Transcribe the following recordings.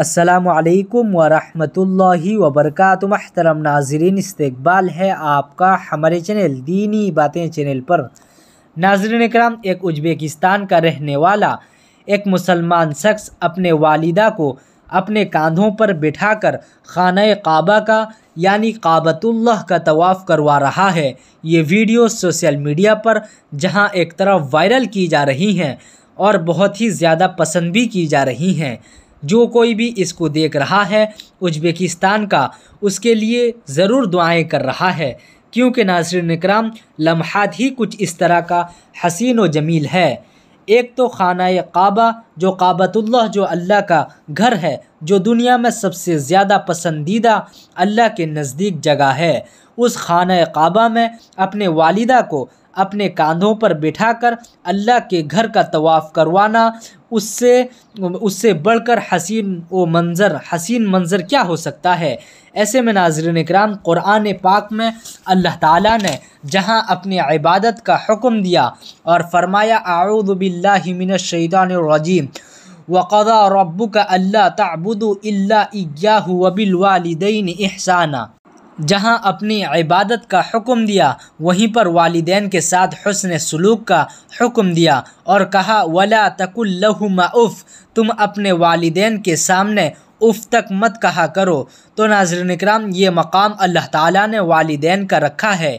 असलकम वरहि वबरक महतरम नाजरीन इस्तबाल है आपका हमारे चैनल दीनी बातें चैनल पर नाजरन कराम एक उज्बेकिस्तान का रहने वाला एक मुसलमान शख्स अपने वालिदा को अपने कंधों पर बिठाकर खाना काबा का यानी काबतुल्लह का तवाफ़ करवा रहा है ये वीडियो सोशल मीडिया पर जहां एक तरफ वायरल की जा रही हैं और बहुत ही ज़्यादा पसंद भी की जा रही हैं जो कोई भी इसको देख रहा है उज्बेकिस्तान का उसके लिए ज़रूर दुआएं कर रहा है क्योंकि नासरिन निकराम लम्हात ही कुछ इस तरह का हसीन व जमील है एक तो खाना काबा जो काबतुल्ला जो अल्लाह का घर है जो दुनिया में सबसे ज़्यादा पसंदीदा अल्लाह के नज़दीक जगह है उस खाना काबा में अपने वालिदा को अपने कांधों पर बिठाकर अल्लाह के घर का तवाफ़ करवाना उससे उससे बढ़कर हसीन व मंज़र हसीन मंज़र क्या हो सकता है ऐसे में नाजरन कराम क़ुरान पाक में अल्लाह ताला ने जहां अपनी इबादत का हुक्म दिया और फरमाया आऊदबिल्लाशैदानरजीम वक़दा रब्बू का अल्ला तबुद इल्ला वबिलवालदेन एहसाना जहां अपनी इबादत का हुक्म दिया वहीं पर वालदेन के साथ हसन सलूक का हुक्म दिया और कहा वला तकुल्लहुमा उफ़ तुम अपने वालदेन के सामने उफ़ तक मत कहा करो तो नाजरन कराम ये मकाम अल्लाह ताला ने वालदेन का रखा है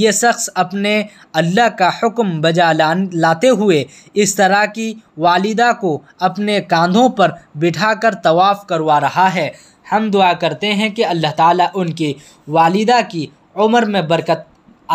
ये शख्स अपने अल्लाह का हुक्म बजा लान लाते हुए इस तरह की वालिदा को अपने कांधों पर बिठाकर तवाफ़ करवा रहा है हम दुआ करते हैं कि अल्लाह ताला उनकी वालिदा की उम्र में बरकत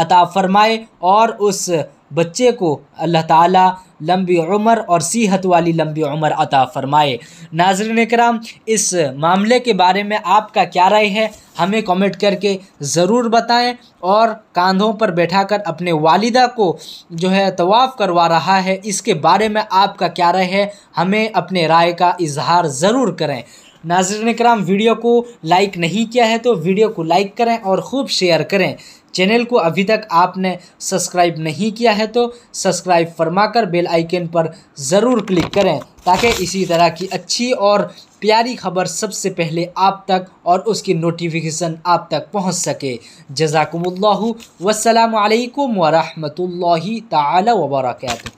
अता फ़रमाए और उस बच्चे को अल्लाह ताला लंबी उम्र और सीहत वाली लंबी उम्र अता फ़रमाए नाजरन कराम इस मामले के बारे में आपका क्या राय है हमें कमेंट करके ज़रूर बताएं और कांधों पर बैठाकर अपने वालिदा को जो है तवाफ़ करवा रहा है इसके बारे में आपका क्या राय है हमें अपने राय का इजहार ज़रूर करें नाजरन कराम वीडियो को लाइक नहीं किया है तो वीडियो को लाइक करें और ख़ूब शेयर करें चैनल को अभी तक आपने सब्सक्राइब नहीं किया है तो सब्सक्राइब फरमाकर बेल आइकन पर ज़रूर क्लिक करें ताकि इसी तरह की अच्छी और प्यारी खबर सबसे पहले आप तक और उसकी नोटिफिकेशन आप तक पहुंच सके जजाकम्ला वसलम वरहमल ताल वबरकू